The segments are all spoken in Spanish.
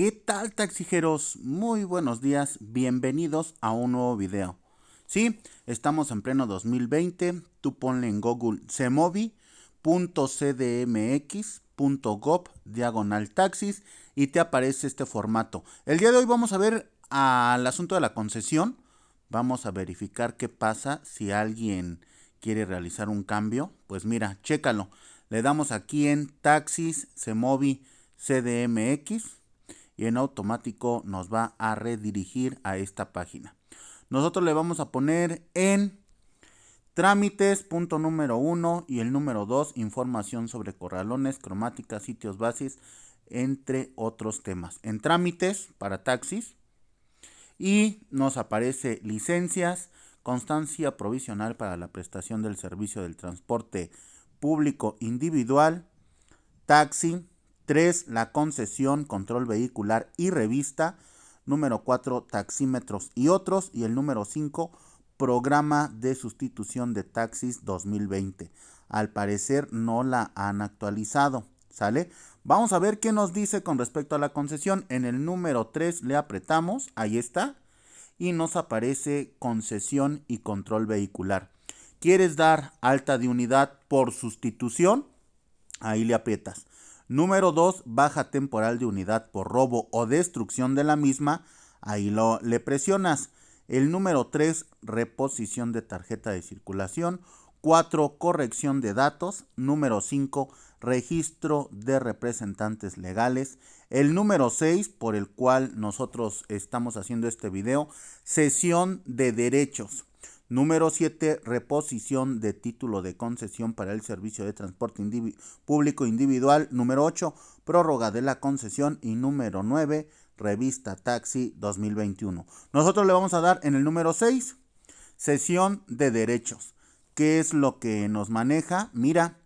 ¿Qué tal taxijeros? Muy buenos días, bienvenidos a un nuevo video. Sí, estamos en pleno 2020, tú ponle en Google cmovi.cdmx.gov diagonal taxis y te aparece este formato. El día de hoy vamos a ver al asunto de la concesión, vamos a verificar qué pasa si alguien quiere realizar un cambio. Pues mira, chécalo, le damos aquí en taxis, semovi, cdmx y en automático nos va a redirigir a esta página. Nosotros le vamos a poner en trámites, punto número uno. y el número 2, información sobre corralones, cromáticas, sitios bases, entre otros temas. En trámites para taxis y nos aparece licencias, constancia provisional para la prestación del servicio del transporte público individual, taxi, 3. La concesión, control vehicular y revista. Número 4. Taxímetros y otros. Y el número 5. Programa de sustitución de taxis 2020. Al parecer no la han actualizado. ¿Sale? Vamos a ver qué nos dice con respecto a la concesión. En el número 3 le apretamos. Ahí está. Y nos aparece concesión y control vehicular. ¿Quieres dar alta de unidad por sustitución? Ahí le aprietas. Número 2, baja temporal de unidad por robo o destrucción de la misma, ahí lo, le presionas. El número 3, reposición de tarjeta de circulación. 4, corrección de datos. Número 5, registro de representantes legales. El número 6, por el cual nosotros estamos haciendo este video, sesión de derechos. Número 7. Reposición de título de concesión para el servicio de transporte público individual. Número 8. Prórroga de la concesión. Y número 9. Revista Taxi 2021. Nosotros le vamos a dar en el número 6. Sesión de derechos. ¿Qué es lo que nos maneja? Mira,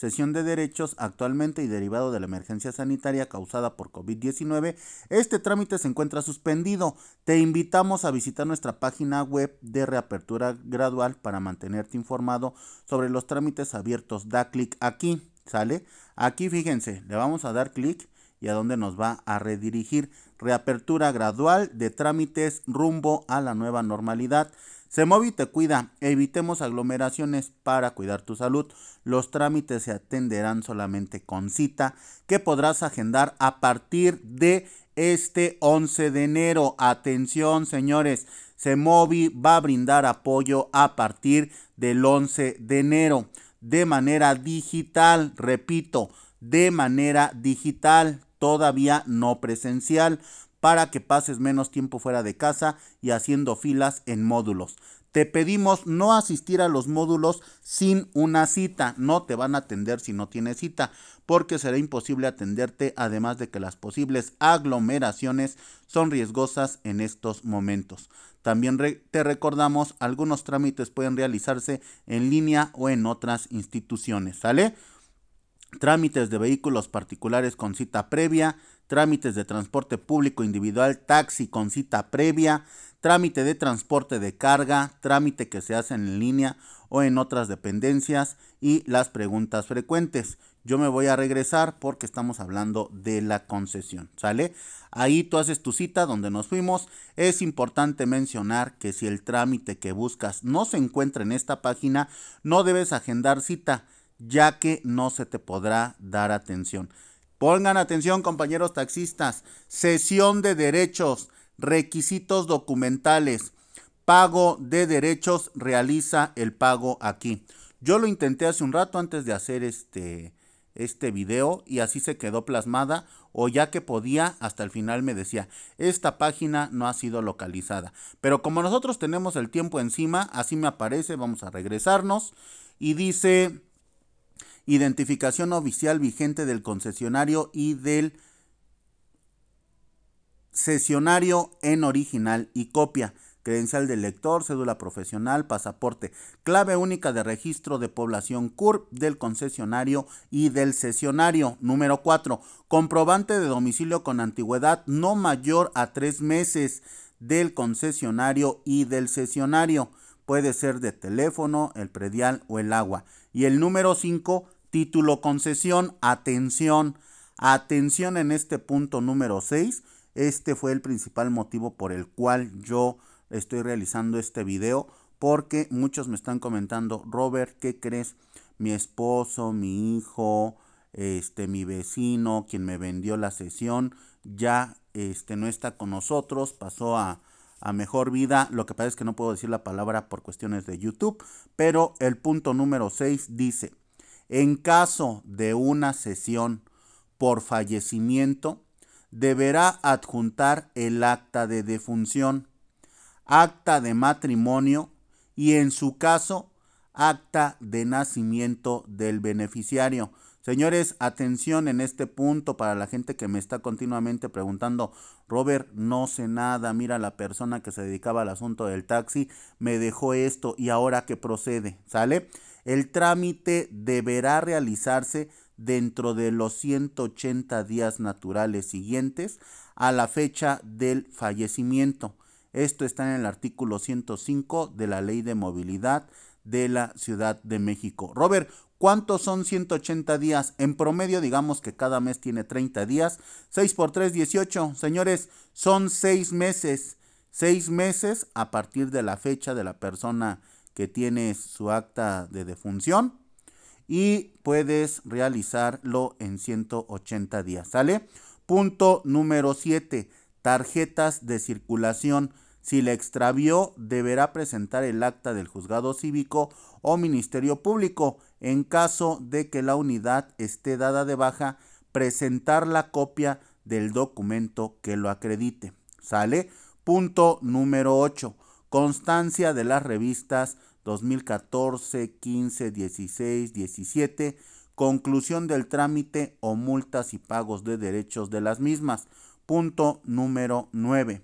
Sesión de derechos actualmente y derivado de la emergencia sanitaria causada por COVID-19, este trámite se encuentra suspendido. Te invitamos a visitar nuestra página web de reapertura gradual para mantenerte informado sobre los trámites abiertos. Da clic aquí, ¿sale? Aquí fíjense, le vamos a dar clic y a dónde nos va a redirigir. Reapertura gradual de trámites rumbo a la nueva normalidad. Semovi te cuida, evitemos aglomeraciones para cuidar tu salud. Los trámites se atenderán solamente con cita que podrás agendar a partir de este 11 de enero. Atención, señores, Semovi va a brindar apoyo a partir del 11 de enero de manera digital, repito, de manera digital, todavía no presencial para que pases menos tiempo fuera de casa y haciendo filas en módulos. Te pedimos no asistir a los módulos sin una cita. No te van a atender si no tienes cita, porque será imposible atenderte, además de que las posibles aglomeraciones son riesgosas en estos momentos. También te recordamos, algunos trámites pueden realizarse en línea o en otras instituciones, ¿sale? Trámites de vehículos particulares con cita previa, trámites de transporte público individual, taxi con cita previa, trámite de transporte de carga, trámite que se hace en línea o en otras dependencias y las preguntas frecuentes. Yo me voy a regresar porque estamos hablando de la concesión, ¿sale? Ahí tú haces tu cita donde nos fuimos. Es importante mencionar que si el trámite que buscas no se encuentra en esta página, no debes agendar cita, ya que no se te podrá dar atención. Pongan atención compañeros taxistas. Sesión de derechos, requisitos documentales, pago de derechos, realiza el pago aquí. Yo lo intenté hace un rato antes de hacer este, este video y así se quedó plasmada o ya que podía hasta el final me decía esta página no ha sido localizada pero como nosotros tenemos el tiempo encima así me aparece vamos a regresarnos y dice identificación oficial vigente del concesionario y del sesionario en original y copia, credencial del lector, cédula profesional, pasaporte, clave única de registro de población CURP del concesionario y del sesionario. Número 4. Comprobante de domicilio con antigüedad no mayor a tres meses del concesionario y del sesionario. Puede ser de teléfono, el predial o el agua. Y el número 5 Título concesión, atención, atención en este punto número 6. Este fue el principal motivo por el cual yo estoy realizando este video porque muchos me están comentando, Robert, ¿qué crees? Mi esposo, mi hijo, este, mi vecino, quien me vendió la sesión, ya este, no está con nosotros, pasó a, a mejor vida. Lo que pasa es que no puedo decir la palabra por cuestiones de YouTube, pero el punto número 6 dice, en caso de una sesión por fallecimiento, deberá adjuntar el acta de defunción, acta de matrimonio y en su caso acta de nacimiento del beneficiario. Señores, atención en este punto para la gente que me está continuamente preguntando, Robert, no sé nada, mira la persona que se dedicaba al asunto del taxi, me dejó esto y ahora qué procede, ¿sale? El trámite deberá realizarse dentro de los 180 días naturales siguientes a la fecha del fallecimiento. Esto está en el artículo 105 de la Ley de Movilidad de la Ciudad de México. Robert, ¿cuántos son 180 días? En promedio, digamos que cada mes tiene 30 días. 6 por 3, 18. Señores, son 6 meses. 6 meses a partir de la fecha de la persona que tienes su acta de defunción y puedes realizarlo en 180 días, ¿sale? Punto número 7, tarjetas de circulación. Si la extravió, deberá presentar el acta del juzgado cívico o ministerio público. En caso de que la unidad esté dada de baja, presentar la copia del documento que lo acredite. ¿Sale? Punto número 8. Constancia de las revistas 2014, 15, 16, 17, conclusión del trámite o multas y pagos de derechos de las mismas. Punto número 9.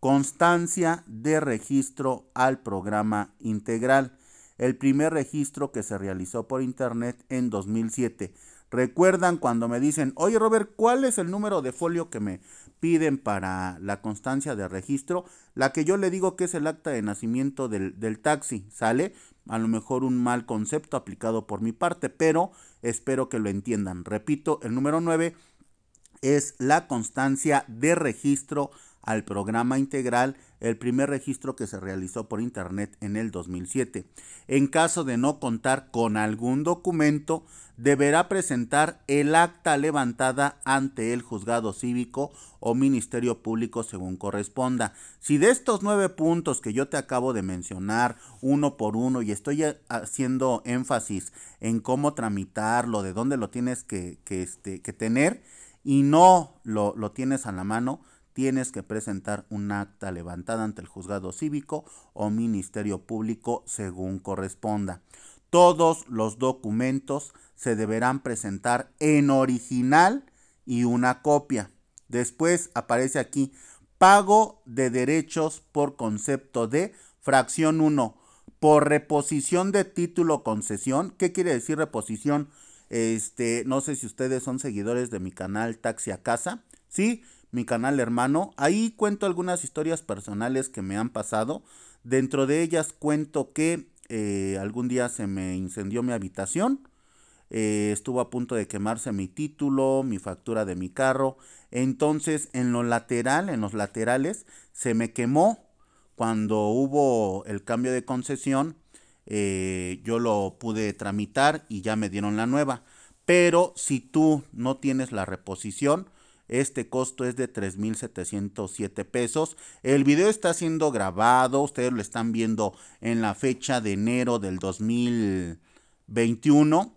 Constancia de registro al programa integral. El primer registro que se realizó por Internet en 2007 recuerdan cuando me dicen, oye Robert, ¿cuál es el número de folio que me piden para la constancia de registro? La que yo le digo que es el acta de nacimiento del, taxi, ¿sale? A lo mejor un mal concepto aplicado por mi parte, pero espero que lo entiendan. Repito, el número 9 es la constancia de registro al programa integral el primer registro que se realizó por Internet en el 2007. En caso de no contar con algún documento, deberá presentar el acta levantada ante el juzgado cívico o ministerio público según corresponda. Si de estos nueve puntos que yo te acabo de mencionar uno por uno y estoy haciendo énfasis en cómo tramitarlo, de dónde lo tienes que, este, tener y no lo, lo tienes a la mano, tienes que presentar un acta levantada ante el juzgado cívico o ministerio público según corresponda. Todos los documentos se deberán presentar en original y una copia. Después aparece aquí pago de derechos por concepto de fracción 1 por reposición de título concesión. ¿Qué quiere decir reposición? Este, no sé si ustedes son seguidores de mi canal Taxi a Casa, ¿sí? mi canal hermano. Ahí cuento algunas historias personales que me han pasado. Dentro de ellas cuento que eh, algún día se me incendió mi habitación. Eh, estuvo a punto de quemarse mi título, mi factura de mi carro. Entonces, en lo lateral, en los laterales, se me quemó. Cuando hubo el cambio de concesión, eh, yo lo pude tramitar y ya me dieron la nueva. Pero si tú no tienes la reposición, este costo es de 3.707 pesos. El video está siendo grabado, ustedes lo están viendo en la fecha de enero del 2021.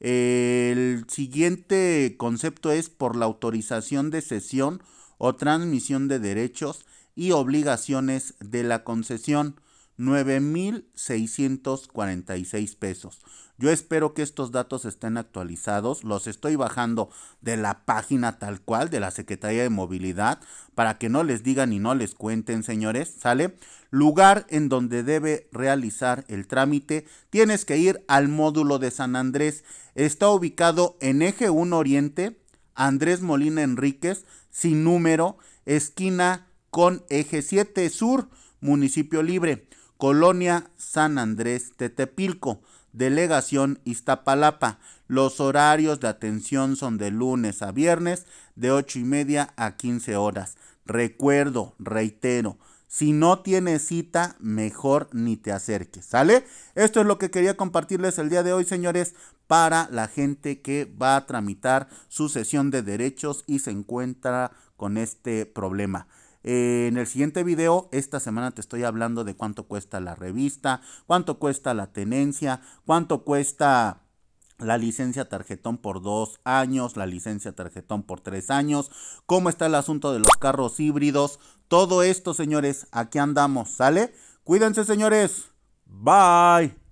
El siguiente concepto es por la autorización de cesión o transmisión de derechos y obligaciones de la concesión. 9.646 pesos. Yo espero que estos datos estén actualizados. Los estoy bajando de la página tal cual de la Secretaría de Movilidad para que no les digan y no les cuenten, señores. ¿Sale? Lugar en donde debe realizar el trámite. Tienes que ir al módulo de San Andrés. Está ubicado en Eje 1 Oriente, Andrés Molina Enríquez, sin número, esquina con Eje 7 Sur, municipio libre. Colonia San Andrés Tetepilco, Delegación Iztapalapa. Los horarios de atención son de lunes a viernes de ocho y media a 15 horas. Recuerdo, reitero, si no tienes cita, mejor ni te acerques, ¿sale? Esto es lo que quería compartirles el día de hoy, señores, para la gente que va a tramitar su sesión de derechos y se encuentra con este problema. Eh, en el siguiente video, esta semana te estoy hablando de cuánto cuesta la revista, cuánto cuesta la tenencia, cuánto cuesta la licencia tarjetón por dos años, la licencia tarjetón por tres años, cómo está el asunto de los carros híbridos, todo esto, señores, aquí andamos, ¿sale? Cuídense, señores. Bye.